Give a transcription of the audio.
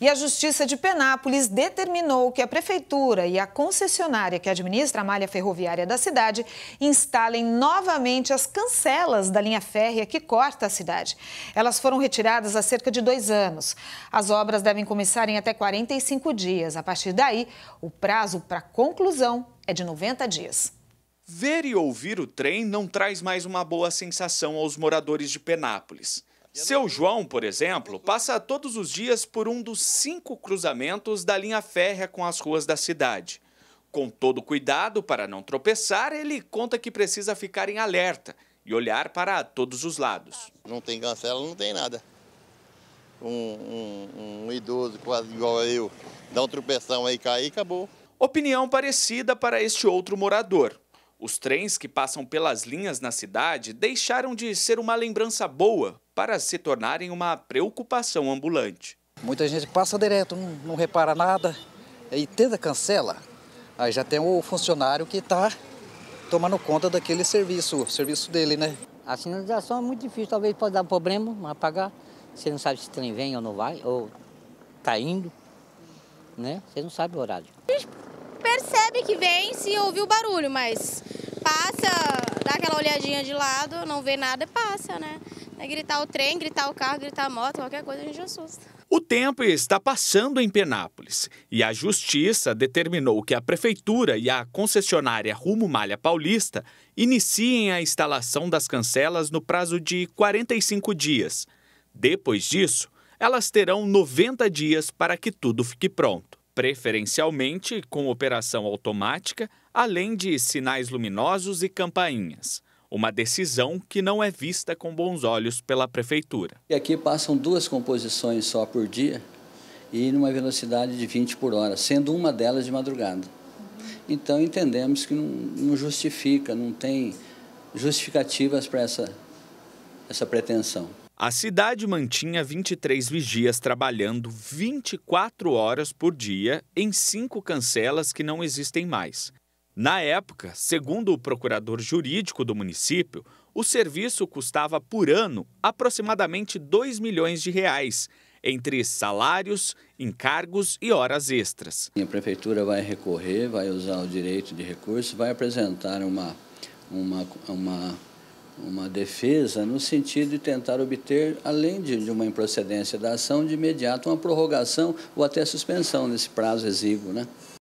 E a Justiça de Penápolis determinou que a Prefeitura e a concessionária que administra a malha ferroviária da cidade instalem novamente as cancelas da linha férrea que corta a cidade. Elas foram retiradas há cerca de dois anos. As obras devem começar em até 45 dias. A partir daí, o prazo para conclusão é de 90 dias. Ver e ouvir o trem não traz mais uma boa sensação aos moradores de Penápolis. Seu João, por exemplo, passa todos os dias por um dos cinco cruzamentos da linha férrea com as ruas da cidade. Com todo cuidado para não tropeçar, ele conta que precisa ficar em alerta e olhar para todos os lados. Não tem cancela, não tem nada. Um, um, um idoso quase igual a eu, dá um tropeção aí, cair, acabou. Opinião parecida para este outro morador. Os trens que passam pelas linhas na cidade deixaram de ser uma lembrança boa para se tornarem uma preocupação ambulante. Muita gente passa direto, não, não repara nada, e tenta cancela. Aí já tem o funcionário que está tomando conta daquele serviço, o serviço dele, né? A sinalização é muito difícil, talvez pode dar problema, mas pagar. Você não sabe se o trem vem ou não vai, ou está indo, né? Você não sabe o horário. A gente percebe que vem se ouvir o barulho, mas passa, dá aquela olhadinha de lado, não vê nada, e passa, né? É gritar o trem, gritar o carro, gritar a moto, qualquer coisa a gente assusta. O tempo está passando em Penápolis e a Justiça determinou que a Prefeitura e a concessionária Rumo Malha Paulista iniciem a instalação das cancelas no prazo de 45 dias. Depois disso, elas terão 90 dias para que tudo fique pronto, preferencialmente com operação automática além de sinais luminosos e campainhas. Uma decisão que não é vista com bons olhos pela prefeitura. E aqui passam duas composições só por dia e numa velocidade de 20 por hora, sendo uma delas de madrugada. Então entendemos que não, não justifica, não tem justificativas para essa, essa pretensão. A cidade mantinha 23 vigias trabalhando 24 horas por dia em cinco cancelas que não existem mais. Na época, segundo o procurador jurídico do município, o serviço custava por ano aproximadamente 2 milhões de reais, entre salários, encargos e horas extras. A prefeitura vai recorrer, vai usar o direito de recurso, vai apresentar uma, uma, uma, uma defesa no sentido de tentar obter, além de, uma improcedência da ação, de imediato uma prorrogação ou até suspensão nesse prazo exíguo. Né?